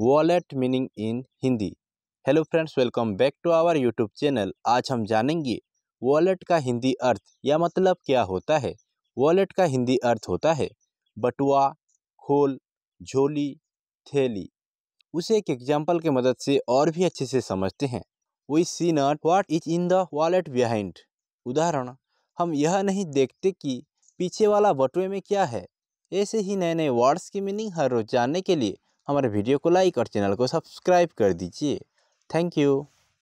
wallet meaning in Hindi hello friends welcome back to our YouTube channel आज हम जानेंगे wallet का हिंदी अर्थ या मतलब क्या होता है वॉलेट का हिंदी अर्थ होता है बटुआ खोल झोली थैली उसे एक एग्जाम्पल के मदद से और भी अच्छे से समझते हैं we see not what is in the wallet behind उदाहरण हम यह नहीं देखते कि पीछे वाला बटुए में क्या है ऐसे ही नए नए वर्ड्स की मीनिंग हर रोज जानने के लिए हमारे वीडियो को लाइक और चैनल को सब्सक्राइब कर दीजिए थैंक यू